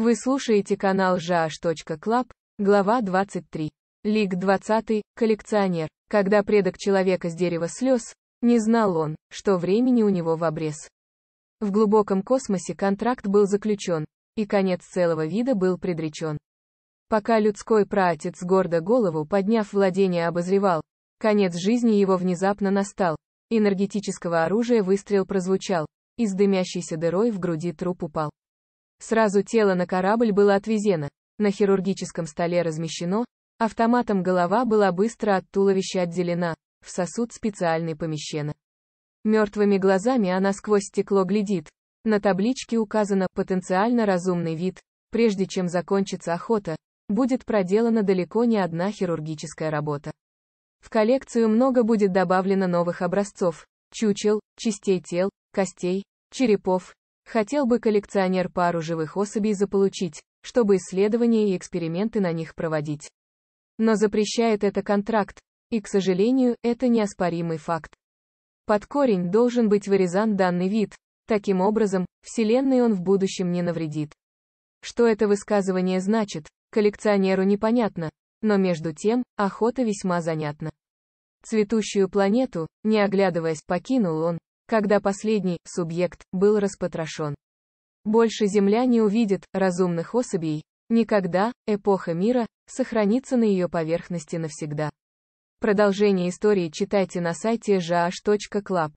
Вы слушаете канал jash.club, глава 23. Лик 20, коллекционер. Когда предок человека с дерева слез, не знал он, что времени у него в обрез. В глубоком космосе контракт был заключен, и конец целого вида был предречен. Пока людской праотец гордо голову, подняв владение, обозревал, конец жизни его внезапно настал. Энергетического оружия выстрел прозвучал, и с дымящейся дырой в груди труп упал. Сразу тело на корабль было отвезено, на хирургическом столе размещено, автоматом голова была быстро от туловища отделена, в сосуд специальный помещена. Мертвыми глазами она сквозь стекло глядит. На табличке указано «потенциально разумный вид», прежде чем закончится охота, будет проделана далеко не одна хирургическая работа. В коллекцию много будет добавлено новых образцов, чучел, частей тел, костей, черепов, Хотел бы коллекционер пару живых особей заполучить, чтобы исследования и эксперименты на них проводить. Но запрещает это контракт, и, к сожалению, это неоспоримый факт. Под корень должен быть вырезан данный вид, таким образом, Вселенной он в будущем не навредит. Что это высказывание значит, коллекционеру непонятно, но между тем, охота весьма занятна. Цветущую планету, не оглядываясь, покинул он, когда последний, субъект, был распотрошен. Больше Земля не увидит разумных особей, никогда, эпоха мира, сохранится на ее поверхности навсегда. Продолжение истории читайте на сайте jh.club.